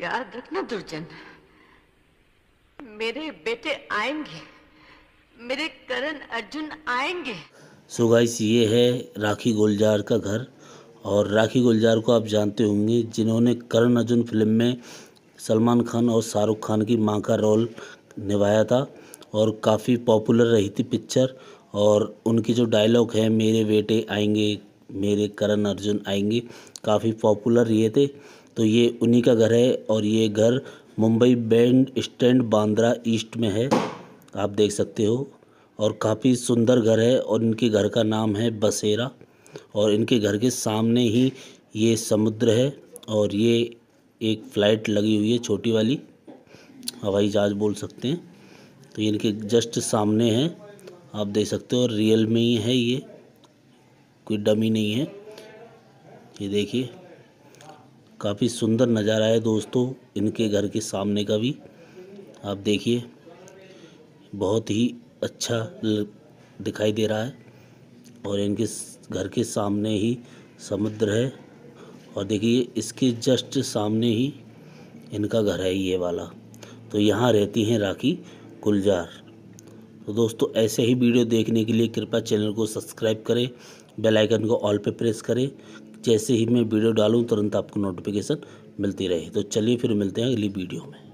याद रखना दुर्जन मेरे बेटे आएंगे मेरे करण अर्जुन आएंगे सो गाइस ये है राखी गुलजार का घर और राखी गुलजार को आप जानते होंगे जिन्होंने करण अर्जुन फिल्म में सलमान खान और शाहरुख खान की माँ का रोल निभाया था और काफ़ी पॉपुलर रही थी पिक्चर और उनकी जो डायलॉग है मेरे बेटे आएंगे मेरे करण अर्जुन आएंगे काफ़ी पॉपुलर ये थे तो ये उन्हीं का घर है और ये घर Mumbai Bandstand Bandra east में है आप देख सकते हो और काफ़ी सुंदर घर है और इनके घर का नाम है बसेरा और इनके घर के सामने ही ये समुद्र है और ये एक फ़्लाइट लगी हुई है छोटी वाली हवाई जहाज बोल सकते हैं तो ये इनके जस्ट सामने है आप देख सकते हो रियल में ही है ये कोई डमी नहीं है ये देखिए काफ़ी सुंदर नज़ारा है दोस्तों इनके घर के सामने का भी आप देखिए बहुत ही अच्छा दिखाई दे रहा है और इनके घर के सामने ही समुद्र है और देखिए इसके जस्ट सामने ही इनका घर है ये वाला तो यहाँ रहती हैं राखी गुलजार तो दोस्तों ऐसे ही वीडियो देखने के लिए कृपया चैनल को सब्सक्राइब करें बेल आइकन को ऑल पे प्रेस करें जैसे ही मैं वीडियो डालूँ तुरंत आपको नोटिफिकेशन मिलती रहे तो चलिए फिर मिलते हैं अगली वीडियो में